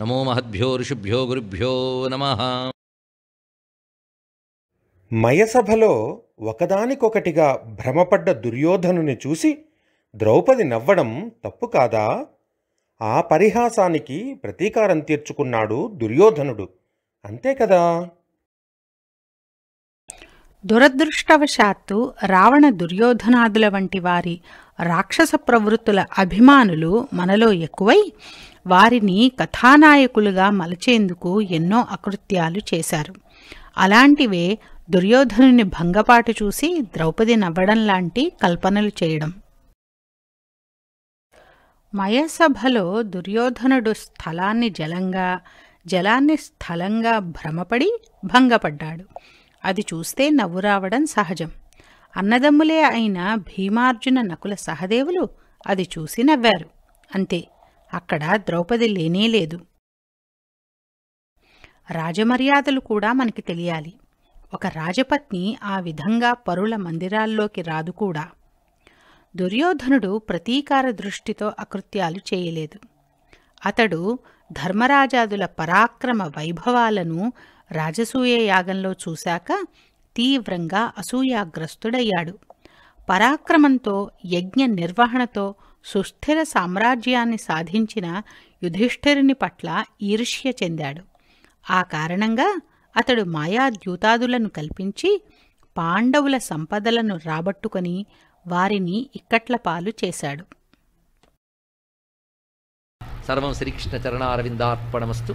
నమో మహద్భ్యో ఋషిభ్యో గురుభ్యో నమ మయసభలో ఒకదానికొకటిగా భ్రమపడ్డ దుర్యోధనుని చూసి ద్రౌపది నవ్వడం తప్పు కాదా ఆ పరిహాసానికి ప్రతీకారం తీర్చుకున్నాడు దుర్యోధనుడు అంతే కదా దురదృష్టవశాత్తు రావణ దుర్యోధనాదుల వంటి వారి రాక్షస ప్రవృత్తుల అభిమానులు మనలో ఎక్కువై వారిని కథానాయకులుగా మలచేందుకు ఎన్నో అకృత్యాలు చేశారు అలాంటివే దుర్యోధనుని భంగపాటు చూసి ద్రౌపది నవ్వడం లాంటి కల్పనలు చేయడం మయసభలో దుర్యోధనుడు స్థలాన్ని జలంగా జలాన్ని స్థలంగా భ్రమపడి భంగపడ్డాడు అది చూస్తే నవ్వు రావడం సహజం అన్నదమ్ములే అయిన భీమార్జున నకుల సహదేవులు అది చూసి నవ్వారు అంతే అక్కడ ద్రౌపది లేనేలేదు రాజమర్యాదలు కూడా మనకి తెలియాలి ఒక రాజపత్ని ఆ విధంగా పరుల మందిరాల్లోకి రాదు కూడా దుర్యోధనుడు ప్రతీకార దృష్టితో అకృత్యాలు చేయలేదు అతడు ధర్మరాజాదుల పరాక్రమ వైభవాలను రాజసూయ యాగంలో చూశాక తీవ్రంగా అసూయాగ్రస్తుడయ్యాడు పరాక్రమంతో యజ్ఞ నిర్వహణతో సుస్థిర సామ్రాజ్యాన్ని సాధించిన యుధిష్ఠిరుని పట్ల ఈర్ష్య చెందాడు ఆ కారణంగా అతడు మాయా ద్యూతాదులను కల్పించి పాండవుల సంపదలను రాబట్టుకొని వారిని ఇక్కట్ల పాలు చేశాడు సర్వం శ్రీకృష్ణ చరణారవిందార్పణమస్తు